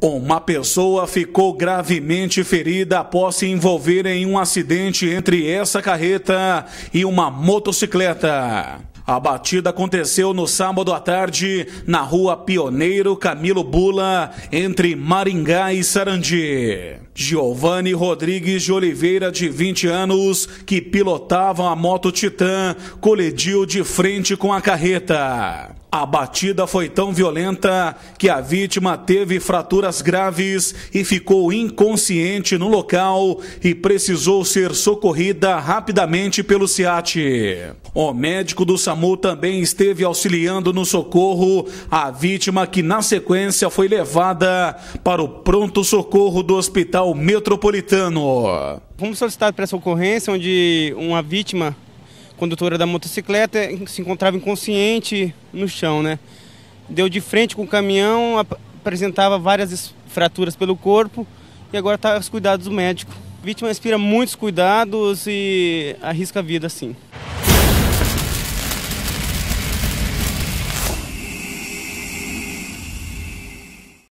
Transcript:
Uma pessoa ficou gravemente ferida após se envolver em um acidente entre essa carreta e uma motocicleta. A batida aconteceu no sábado à tarde na rua Pioneiro Camilo Bula, entre Maringá e Sarandi. Giovanni Rodrigues de Oliveira, de 20 anos, que pilotava a moto Titan, colidiu de frente com a carreta. A batida foi tão violenta que a vítima teve fraturas graves e ficou inconsciente no local e precisou ser socorrida rapidamente pelo SIAT. O médico do SAMU também esteve auxiliando no socorro a vítima que na sequência foi levada para o pronto socorro do Hospital Metropolitano. Fomos solicitados para essa ocorrência onde uma vítima condutora da motocicleta se encontrava inconsciente no chão, né? Deu de frente com o caminhão, apresentava várias fraturas pelo corpo e agora está aos cuidados do médico. A vítima inspira muitos cuidados e arrisca a vida, sim.